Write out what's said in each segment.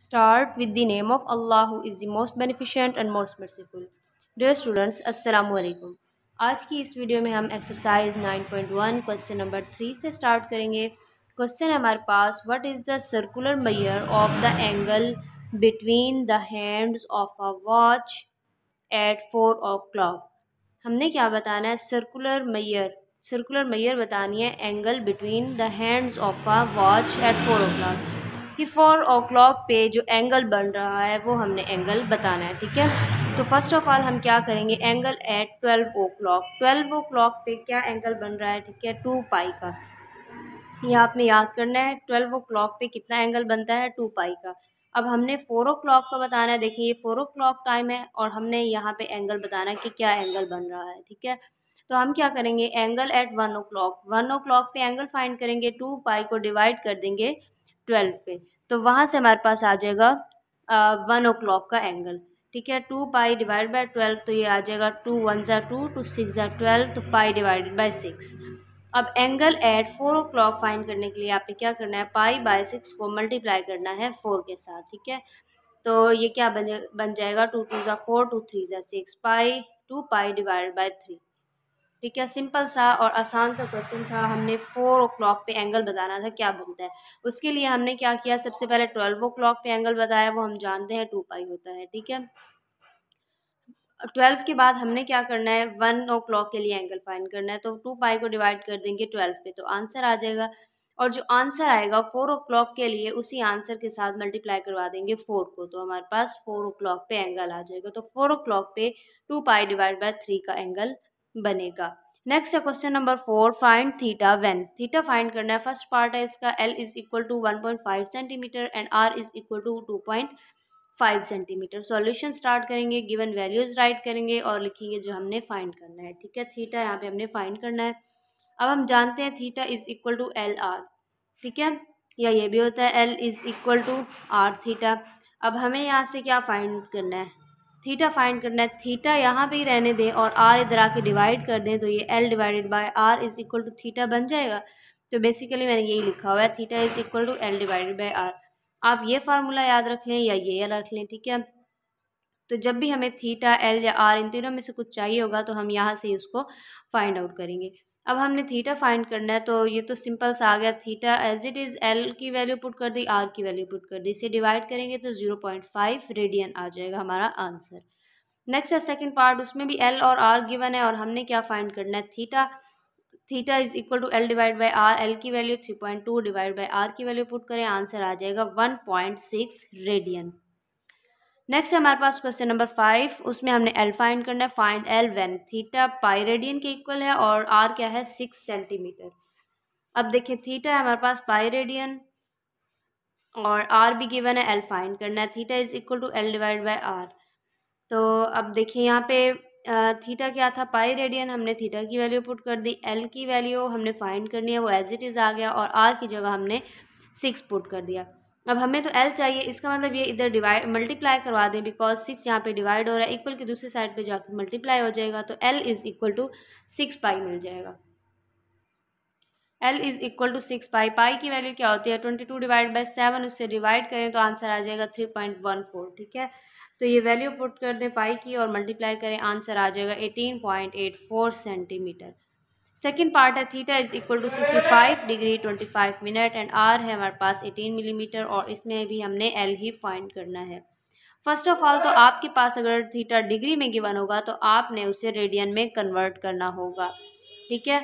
start with the name of Allah is the most most and most merciful dear students अस्सलाम वालेकुम आज की इस वीडियो में हम एक्सरसाइज 9.1 क्वेश्चन नंबर थ्री से स्टार्ट करेंगे क्वेश्चन हमारे पास what is the circular measure of the angle between the hands of a watch at four o'clock हमने क्या बताना है सर्कुलर मैयर सर्कुलर मैयर बतानी है angle between the hands of a watch at four o'clock कि four o'clock पर जो angle बन रहा है वो हमने एंगल बताना है ठीक है तो फर्स्ट ऑफ़ ऑल हम क्या करेंगे angle at twelve o'clock twelve o'clock पर क्या एंगल बन रहा है ठीक है टू पाई का ये आपने याद करना है ट्वेल्व ओ क्लॉक पर कितना एंगल बनता है टू पाई का अब हमने फ़ोर ओ क्लॉक का बताना है देखिए ये फ़ोर ओ क्लॉक टाइम है और हमने यहाँ पे एंगल बताना है कि क्या एंगल बन रहा है ठीक है तो हम क्या करेंगे angle at one o'clock one o'clock पर एंगल फाइंड करेंगे टू पाई को डिवाइड कर देंगे ट्वेल्व पे तो वहाँ से हमारे पास आ जाएगा वन ओ क्लॉक का एंगल ठीक है two pi divide by twelve तो ये आ जाएगा टू वन ज़ा टू टू सिक्स ज़ा ट्वेल्व तो पाई डिवाइडेड बाई सिक्स अब angle at four o'clock fine करने के लिए आपने क्या करना है पाई बाई सिक्स को मल्टीप्लाई करना है फोर के साथ ठीक है तो ये क्या बन बन जाएगा टू टू ज़ा फोर टू थ्री ज़ा six pi two pi divide by three ठीक है सिंपल सा और आसान सा क्वेश्चन था हमने फ़ोर ओ क्लॉक पर एंगल बताना था क्या बनता है उसके लिए हमने क्या किया सबसे पहले ट्वेल्व ओ क्लॉक पर एंगल बताया वो हम जानते हैं टू पाई होता है ठीक है ट्वेल्व के बाद हमने क्या करना है वन ओ क्लॉक के लिए एंगल फाइन करना है तो टू पाई को डिवाइड कर देंगे ट्वेल्व पे तो आंसर आ जाएगा और जो आंसर आएगा फोर ओ क्लॉक के लिए उसी आंसर के साथ मल्टीप्लाई करवा देंगे फोर को तो हमारे पास फोर ओ क्लॉक पे एंगल आ जाएगा तो फोर ओ क्लॉक पे two pi divide by three का एंगल बनेगा नेक्स्ट है question number four find theta when theta find करना है फर्स्ट पार्ट है इसका L is equal to one point five centimetre and R is equal to two point five centimetre solution start करेंगे given values write करेंगे और लिखेंगे जो हमने फाइंड करना है ठीक है थीटा यहाँ पे हमने फाइंड करना है अब हम जानते हैं theta is equal to L R ठीक है या ये भी होता है L is equal to R theta अब हमें यहाँ से क्या फाइंड करना है थीटा फाइंड करना है थीटा यहाँ पे ही रहने दें और आर इधर आके डिवाइड कर दें तो ये L divided by R is equal to theta बन जाएगा तो बेसिकली मैंने यही लिखा हुआ है theta is equal to L divided by R आप ये फार्मूला याद रख लें या ये रख लें ठीक है तो जब भी हमें थीटा एल या आर इन तीनों में से कुछ चाहिए होगा तो हम यहाँ से उसको फाइंड आउट करेंगे अब हमने थीटा फाइंड करना है तो ये तो सिंपल सा आ गया theta as it is L की वैल्यू पुट कर दी आर की वैल्यू पुट कर दी इसे डिवाइड करेंगे तो ज़ीरो पॉइंट फाइव रेडियन आ जाएगा हमारा आंसर नेक्स्ट है सेकेंड पार्ट उसमें भी एल और आर गिवन है और हमने क्या फाइंड करना है theta theta is equal to L divide by R L की value three point two divide by R की वैल्यू पुट करें आंसर आ जाएगा one point six radian next है हमारे पास क्वेश्चन नंबर फाइव उसमें हमने एल फाइंड करना है find L when theta pi radian के इक्वल है और आर क्या है सिक्स सेंटीमीटर अब देखिए थीटा है हमारे पास पाई रेडियन और आर भी गिवन है एल फाइंड करना है theta is equal to L divide by R तो अब देखिए यहाँ पे थीटा क्या था पाई रेडियन हमने थीटा की वैल्यू पुट कर दी एल की वैल्यू हमने फाइंड करनी है वो एज इट इज़ आ गया और आर की जगह हमने सिक्स पुट कर दिया अब हमें तो एल चाहिए इसका मतलब ये इधर डिवाइड मल्टीप्लाई करवा दें बिकॉज सिक्स यहाँ पे डिवाइड हो रहा है इक्वल की दूसरी साइड पे जाकर मल्टीप्लाई हो जाएगा तो L is equal to six pi मिल जाएगा L is equal to six pi pi की वैल्यू क्या होती है twenty two divide by seven उससे डिवाइड करें तो आंसर आ जाएगा थ्री पॉइंट वन फोर ठीक है तो ये वैल्यू पुट कर दें पाई की और मल्टीप्लाई करें आंसर आ जाएगा eighteen point eight four centimetre second part है theta is equal to sixty five degree twenty five minute and R है हमारे पास एटीन मिलीमीटर और इसमें भी हमने एल ही फाइंड करना है फर्स्ट ऑफ ऑल तो आपके पास अगर थीटा डिग्री में गिवन होगा तो आपने उसे रेडियन में कन्वर्ट करना होगा ठीक है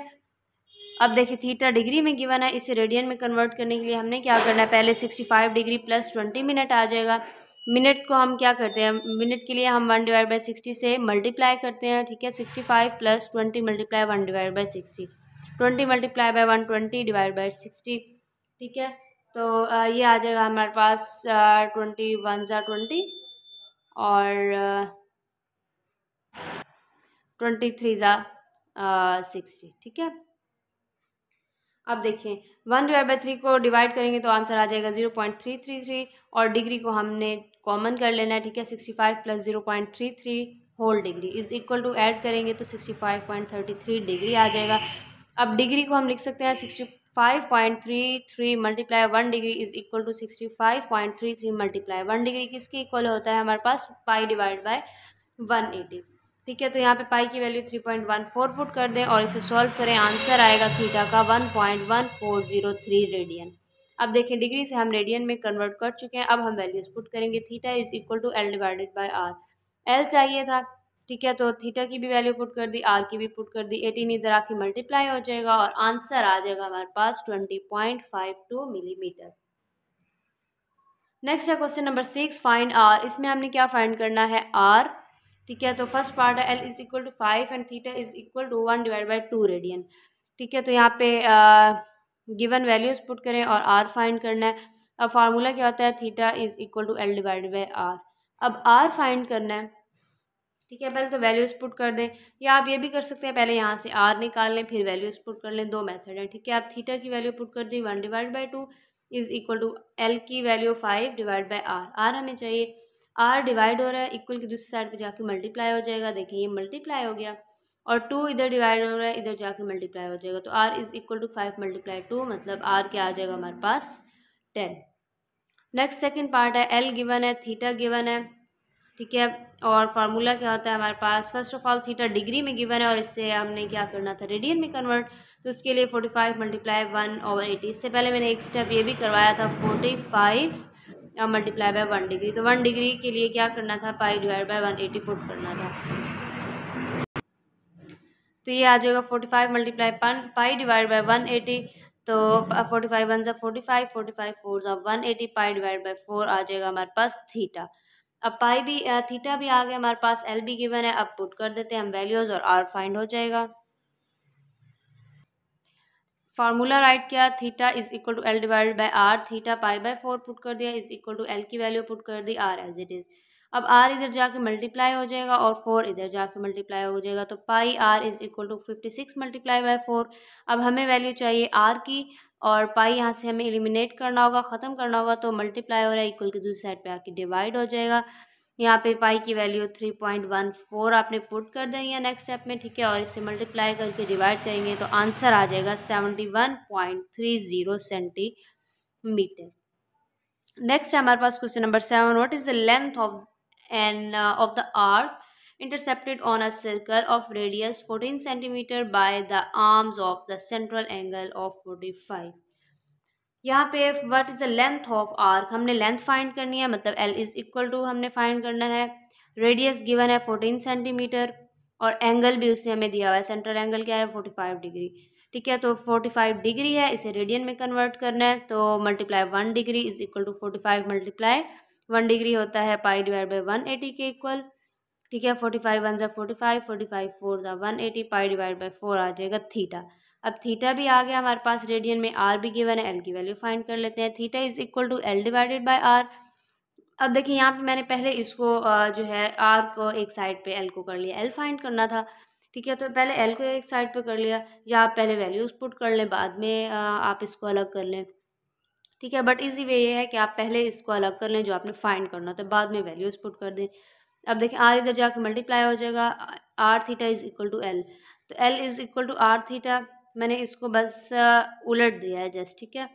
अब देखिए थीटा डिग्री में गिवन है इसे रेडियन में कन्वर्ट करने के लिए हमने क्या करना है पहले sixty five degree plus twenty minute आ जाएगा मिनट को हम क्या करते हैं मिनट के लिए हम वन डिवाइड बाई सिक्सटी से मल्टीप्लाई करते हैं ठीक है sixty five plus twenty multiply one divide by sixty twenty multiply by one twenty divide by sixty ठीक है तो ये आ जाएगा हमारे पास ट्वेंटी वन ज़ा ट्वेंटी और ट्वेंटी थ्री ज़ा सिक्सटी ठीक है अब देखिए वन डिवाइड बाई थ्री को डिवाइड करेंगे तो आंसर आ जाएगा zero point three three three और डिग्री को हमने कॉमन कर लेना है ठीक है sixty five plus zero point three three whole degree is equal to add करेंगे तो sixty five point thirty three degree आ जाएगा अब डिग्री को हम लिख सकते हैं sixty five point three three multiply one degree is equal to sixty five point three three multiply one degree किसके इक्वल होता है हमारे पास pi divide by one eighty ठीक है तो यहाँ पे पाई की value three point one four put कर दें और इसे सॉल्व करें आंसर आएगा थीटा का one point one four zero three radian अब देखें डिग्री से हम रेडियन में कन्वर्ट कर चुके हैं अब हम वैल्यूज पुट करेंगे theta is equal to L divided by R L चाहिए था ठीक है तो थीटा की भी वैल्यू पुट कर दी आर की भी पुट कर दी एटीन इधर आके मल्टीप्लाई हो जाएगा और आंसर आ जाएगा हमारे पास twenty point five two millimetre next है question number six find R इसमें हमने क्या फाइंड करना है आर ठीक है तो फर्स्ट पार्ट है L is equal to five and theta is equal to one divide by two radian ठीक है तो यहाँ पे गिवन वैल्यूज़ पुट करें और आर फाइंड करना है अब फार्मूला क्या होता है theta is equal to L divide by R अब आर फाइंड करना है ठीक है पहले तो वैल्यूज़ पुट कर दें या आप ये भी कर सकते हैं पहले यहाँ से आर निकाल लें फिर वैल्यूज़ पुट कर लें दो मैथड हैं ठीक है आप थीटा की वैल्यू पुट कर दी one divide by two is equal to L की value five divide by R R हमें चाहिए आर डिवाइड हो रहा है इक्वल की दूसरी साइड पे जाके मल्टीप्लाई हो जाएगा देखिए ये मल्टीप्लाई हो गया और टू इधर डिवाइड हो रहा है इधर जाके मल्टीप्लाई हो जाएगा तो R is equal to five multiply two मतलब आर क्या आ जाएगा हमारे पास टेन नेक्स्ट सेकेंड पार्ट है एल गिवन है थीटा गिवन है ठीक है और फार्मूला क्या होता है हमारे पास first of all theta degree में गिवन है और इससे हमने क्या करना था रेडियन में कन्वर्ट तो उसके लिए forty five multiply one over eighty इससे पहले मैंने एक स्टेप ये भी करवाया था forty five multiply by one degree तो वन डिग्री के लिए क्या करना था pi divide by one eighty put करना था तो ये आ जाएगा forty five multiply pi divide by one eighty तो फोर्टी फाइव वन जब forty five forty five four जब one eighty pi divide by four आ जाएगा हमारे पास थीटा अब पाई भी थीटा भी आ गया हमारे पास एल भी गिवन है अब पुट कर देते हैं हम वैल्यूज़ और आर फाइंड हो जाएगा फार्मूला राइट किया theta is equal to L divided by R theta pi by four put कर दिया इज इक्वल टू एल की वैल्यू पुट कर दी आर एज इट इज़ अब आर इधर जाके मल्टीप्लाई हो जाएगा और फोर इधर जाके मल्टीप्लाई हो जाएगा तो pi R is equal to fifty six multiply by four अब हमें वैल्यू चाहिए आर की और पाई यहाँ से हमें एलिमिनेट करना होगा ख़त्म करना होगा तो मल्टीप्लाई हो रहा है इक्वल के दूसरी साइड पे आके डिवाइड हो जाएगा यहाँ पे पाई की value three point one four आपने पुट कर देंगे या नेक्स्ट स्टेप में ठीक है और इसे मल्टीप्लाई करके डिवाइड करेंगे तो आंसर आ जाएगा seventy one point three zero centimetre next है हमारे पास question number seven what is the length of an of the arc intercepted on a circle of radius 14 centimeter by the arms of the central angle of 45 यहाँ पे what is the length of arc हमने length find करनी है मतलब L is equal to हमने find करना है radius given है फोर्टीन सेंटीमीटर और एंगल भी उसने हमें दिया हुआ है सेंट्रल एंगल क्या है फोर्टी फाइव डिग्री ठीक है तो फोर्टी फाइव डिग्री है इसे रेडियन में कन्वर्ट करना है तो multiply one degree is equal to forty five multiply one degree होता है pi divide by one eighty के इक्वल ठीक है फोर्टी फाइव वन ज़ा forty five forty five four ज़ा one eighty pi divide by four आ जाएगा theta अब थीटा भी आ गया हमारे पास रेडियन में आर भी गिवन है एल की वैल्यू फाइंड कर लेते हैं theta is equal to L divided by R अब देखिए यहाँ पे मैंने पहले इसको जो है आर को एक साइड पे एल को कर लिया एल फाइंड करना था ठीक है तो पहले एल को एक साइड पे कर लिया या आप पहले वैल्यूज़ पुट कर लें बाद में आप इसको अलग कर लें ठीक है बट इजी वे ये है कि आप पहले इसको अलग कर लें जो आपने फाइंड करना था बाद में वैल्यूज़ पुट कर दें अब देखिए आर इधर जाकर मल्टीप्लाई हो जाएगा R theta is equal to L तो L is equal to R theta मैंने इसको बस उलट दिया है जस्ट ठीक है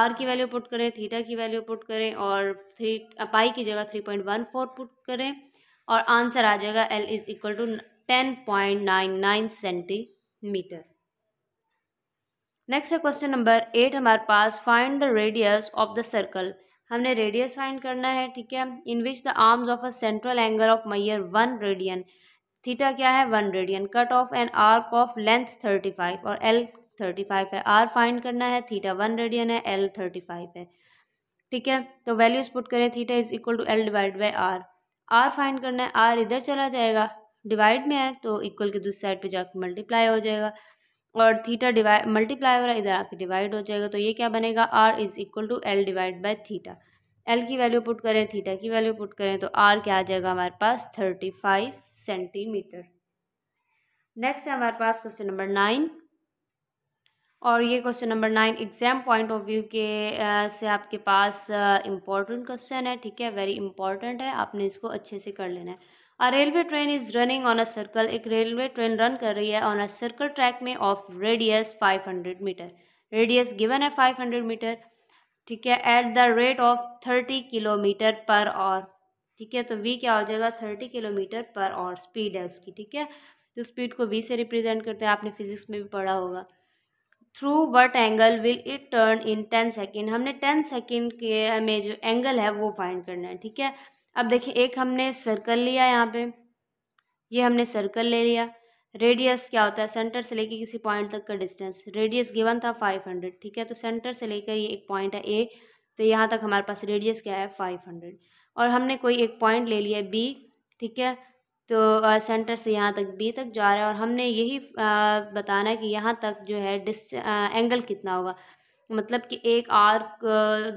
आर की वैल्यू पुट करें थीटा की वैल्यू पुट करें और थ्री पाई की जगह three point one four put करें और आंसर आ जाएगा L is equal to ten point nine nine centimetre next है क्वेश्चन नंबर एट हमारे पास find the radius of the circle हमने रेडियस फाइंड करना है ठीक है in which the arms of a central angle of measure one radian theta क्या है one radian cut off and arc of length thirty five और L thirty five है R find करना है थीटा वन रेडियन है L thirty five है ठीक है तो वैल्यूज पुट करें theta is equal to L divide by R R find करना है आर इधर चला जाएगा डिवाइड में है तो इक्वल के दूसरी साइड पे जाकर मल्टीप्लाई हो जाएगा और थीटा डिवाइड मल्टीप्लाई हो रहा है इधर आके डिवाइड हो जाएगा तो ये क्या बनेगा R is equal to L divide by theta L की वैल्यू पुट करें थीटा की वैल्यू पुट करें तो आर क्या आ जाएगा हमारे पास थर्टी फाइव सेंटीमीटर नेक्स्ट है हमारे पास क्वेश्चन नंबर नाइन और ये question number nine exam point of view के आ, से आपके पास इम्पॉर्टेंट क्वेश्चन है ठीक है वेरी इंपॉर्टेंट है आपने इसको अच्छे से कर लेना है a railway train is running on a circle एक रेलवे ट्रेन रन कर रही है ऑन अ सर्कल ट्रैक में of radius five hundred metre radius given है फाइव हंड्रेड मीटर ठीक है at the rate of thirty kilometre per hour ठीक है तो वी क्या हो जाएगा thirty kilometre per hour speed है उसकी ठीक है तो स्पीड को वी से रिप्रेजेंट करते हैं आपने फिजिक्स में भी पढ़ा होगा through what angle will it turn in ten second हमने टेन सेकेंड के में जो एंगल है वो फाइंड करना है ठीक है अब देखिए एक हमने सर्कल लिया यहाँ पे ये हमने सर्कल ले लिया रेडियस क्या होता है सेंटर से लेके किसी पॉइंट तक का डिस्टेंस रेडियस गिवन था फाइव हंड्रेड ठीक है तो सेंटर से लेकर ये एक पॉइंट है ए तो यहाँ तक हमारे पास रेडियस क्या है फाइव हंड्रेड और हमने कोई एक पॉइंट ले लिया बी ठीक है तो सेंटर से यहाँ तक बी तक जा रहा है और हमने यही बताना है कि यहाँ तक जो है डिस एंगल कितना होगा मतलब कि एक आर्क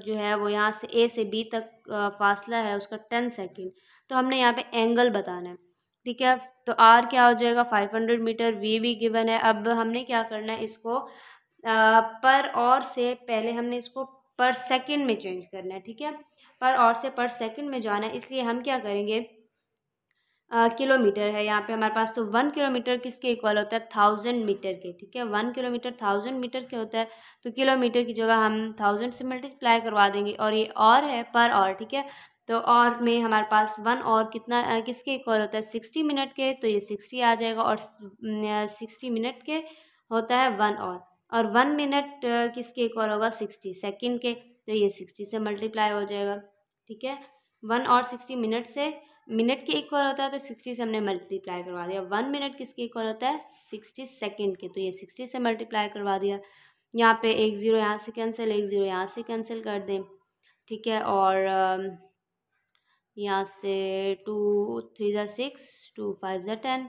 जो है वो यहाँ से ए से बी तक फासला है उसका टेन सेकेंड तो हमने यहाँ पे एंगल बताना है ठीक है तो आर क्या हो जाएगा फाइव हंड्रेड मीटर वी भी गिवन है अब हमने क्या करना है इसको आ, पर और से पहले हमने इसको पर सेकंड में चेंज करना है ठीक है पर और से पर सेकंड में जाना है इसलिए हम क्या करेंगे किलोमीटर है यहाँ पे हमारे पास तो वन किलोमीटर किसके इक्वल होता है थाउजेंड मीटर के ठीक है वन किलोमीटर थाउजेंड मीटर के होता है तो किलोमीटर की जगह हम थाउजेंड से मल्टीप्लाई करवा देंगे और ये और है पर और ठीक है तो और में हमारे पास वन और कितना किसके इक्वल होता है सिक्सटी मिनट के तो ये सिक्सटी आ जाएगा और सिक्सटी मिनट के होता है वन और और वन मिनट किसके इक्वल होगा सिक्सटी सेकेंड के तो ये सिक्सटी से मल्टीप्लाई हो जाएगा ठीक है वन और सिक्सटी मिनट से मिनट के इक्वल होता है तो सिक्सटी से हमने मल्टीप्लाई करवा दिया वन मिनट किसके इक्वल होता है सिक्सटी सेकेंड के तो ये सिक्सटी से मल्टीप्लाई करवा दिया यहाँ पे एक ज़ीरो यहाँ से कैंसिल एक ज़ीरो यहाँ से कैंसिल कर दें ठीक है और यहाँ से टू थ्री ज़ा सिक्स टू फाइव ज़ा टेन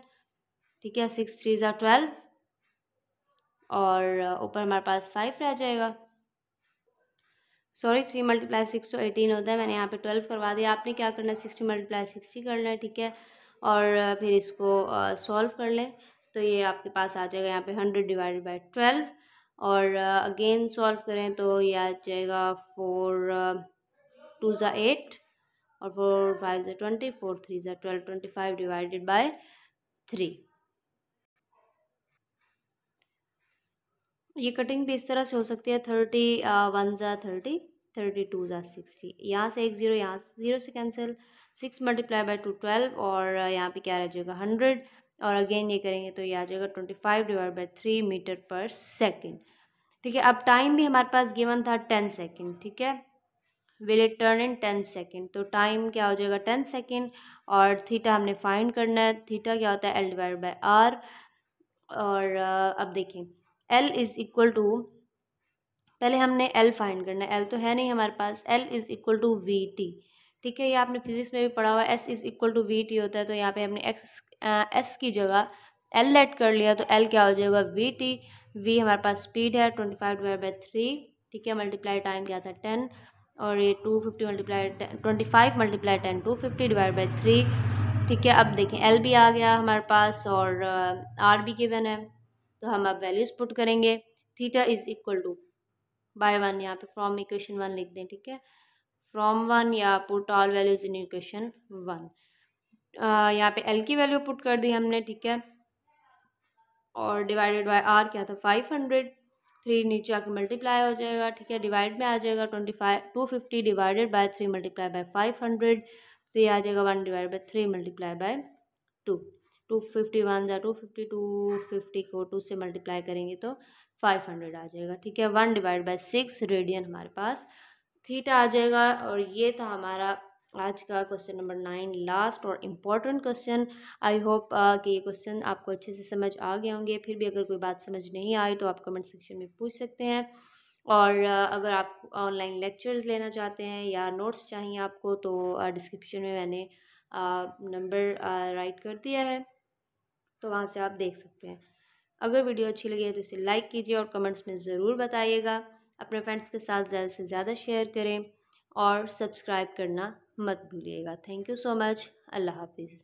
ठीक है सिक्स थ्री ज़ा ट्वेल्व और ऊपर हमारे पास फाइव रह जाएगा सॉरी थ्री मल्टीप्लाई सिक्स तो एटीन होता है मैंने यहाँ पे ट्वेल्व करवा दिया आपने क्या करना है सिक्सटी मल्टीप्लाई सिक्सटी करना है ठीक है और फिर इसको सॉल्व कर लें तो ये आपके पास आ जाएगा यहाँ पे हंड्रेड डिवाइडेड बाई ट्वेल्व और अगेन सॉल्व करें तो ये आ जाएगा फोर टू ज़ा एट और फोर फाइव ज़ा ट्वेंटी फोर थ्री ज़ा twelve twenty five divided by three ये कटिंग भी इस तरह से हो सकती है थर्टी वन ज़ा थर्टी थर्टी टू ज़ा सिक्सटी यहाँ से एक ज़ीरो यहाँ से ज़ीरो से cancel six multiply by two twelve और यहाँ पे क्या रह जाएगा हंड्रेड और अगेन ये करेंगे तो ये आ जाएगा twenty five divide by three metre per second ठीक है अब टाइम भी हमारे पास गिवन था टेन सेकेंड ठीक है will it turn in ten second तो टाइम क्या हो जाएगा टेन सेकेंड और थीटा हमने फाइंड करना है थीटा क्या होता है एल डिवाइड बाई आर और अब देखें एल इज़ इक्वल टू पहले हमने एल फाइंड करना है एल तो है नहीं हमारे पास L is equal to V T ठीक है ये आपने फिजिक्स में भी पढ़ा हुआ है S is equal to V T होता है तो यहाँ पे हमने एक्स एस की जगह एल लेट कर लिया तो एल क्या हो जाएगा वी टी वी हमारे पास स्पीड है twenty five divide by three ठीक है मल्टीप्लाई टाइम क्या था टेन और ये two fifty multiply twenty five multiply ten two fifty divide by three ठीक है अब देखें एल भी आ गया हमारे पास और आर भी गिवन है तो हम अब वैल्यूज़ पुट करेंगे theta is equal to by one यहाँ पे फ्रॉम इक्वेशन वन लिख दें ठीक है फ्रॉम वन या put all values in equation one यहाँ पे एल की वैल्यू पुट कर दी हमने ठीक है और डिवाइडेड बाय आर क्या था फाइव हंड्रेड थ्री नीचे आके मल्टीप्लाई हो जाएगा ठीक है डिवाइड में आ जाएगा twenty five two fifty divided by three multiply by five hundred तो ये आ जाएगा one divide by three multiply by two two fifty one या टू फिफ्टी टू फिफ्टी को टू से मल्टीप्लाई करेंगे तो फाइव हंड्रेड आ जाएगा ठीक है one divide by six radian हमारे पास थीटा आ जाएगा और ये था हमारा आज का क्वेश्चन नंबर नाइन लास्ट और इम्पॉर्टेंट क्वेश्चन आई होप कि ये क्वेश्चन आपको अच्छे से समझ आ गए होंगे फिर भी अगर कोई बात समझ नहीं आई तो आप कमेंट सेक्शन में पूछ सकते हैं और uh, अगर आप ऑनलाइन लेक्चर्स लेना चाहते हैं या नोट्स चाहिए आपको तो डिस्क्रिप्शन uh, में मैंने नंबर uh, राइट कर दिया है तो वहाँ से आप देख सकते हैं अगर वीडियो अच्छी लगी है तो इसे लाइक कीजिए और कमेंट्स में ज़रूर बताइएगा अपने फ्रेंड्स के साथ ज़्यादा से ज़्यादा शेयर करें और सब्सक्राइब करना मत भूलिएगा थैंक यू सो मच अल्लाह हाफिज़